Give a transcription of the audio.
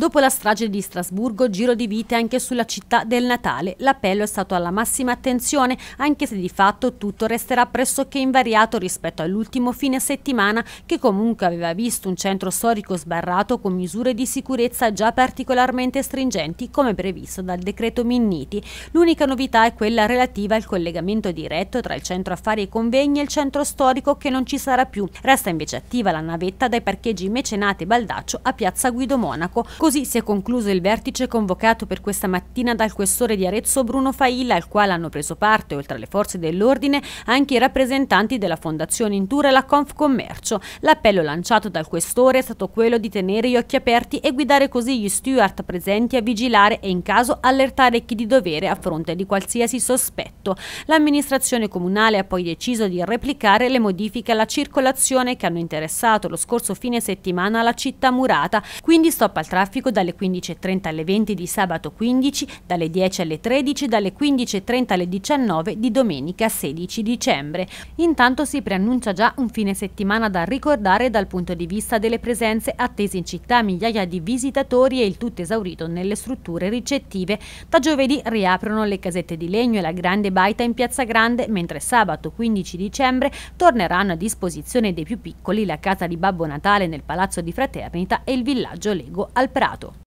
Dopo la strage di Strasburgo, giro di vite anche sulla città del Natale. L'appello è stato alla massima attenzione, anche se di fatto tutto resterà pressoché invariato rispetto all'ultimo fine settimana, che comunque aveva visto un centro storico sbarrato con misure di sicurezza già particolarmente stringenti, come previsto dal decreto Minniti. L'unica novità è quella relativa al collegamento diretto tra il centro affari e convegni e il centro storico che non ci sarà più. Resta invece attiva la navetta dai parcheggi Mecenate e Baldaccio a piazza Guido Monaco, così Così si è concluso il vertice convocato per questa mattina dal questore di Arezzo Bruno Failla, al quale hanno preso parte, oltre alle forze dell'ordine, anche i rappresentanti della Fondazione Intura e la Confcommercio. L'appello lanciato dal questore è stato quello di tenere gli occhi aperti e guidare così gli steward presenti a vigilare e in caso allertare chi di dovere a fronte di qualsiasi sospetto. L'amministrazione comunale ha poi deciso di replicare le modifiche alla circolazione che hanno interessato lo scorso fine settimana la città murata, quindi stop al traffico traffico dalle 15.30 alle 20 di sabato 15, dalle 10 alle 13, dalle 15.30 alle 19 di domenica 16 dicembre. Intanto si preannuncia già un fine settimana da ricordare dal punto di vista delle presenze attese in città migliaia di visitatori e il tutto esaurito nelle strutture ricettive. Da giovedì riaprono le casette di legno e la grande baita in Piazza Grande, mentre sabato 15 dicembre torneranno a disposizione dei più piccoli la casa di Babbo Natale nel Palazzo di Fraternita e il villaggio Lego al Pre. Prato.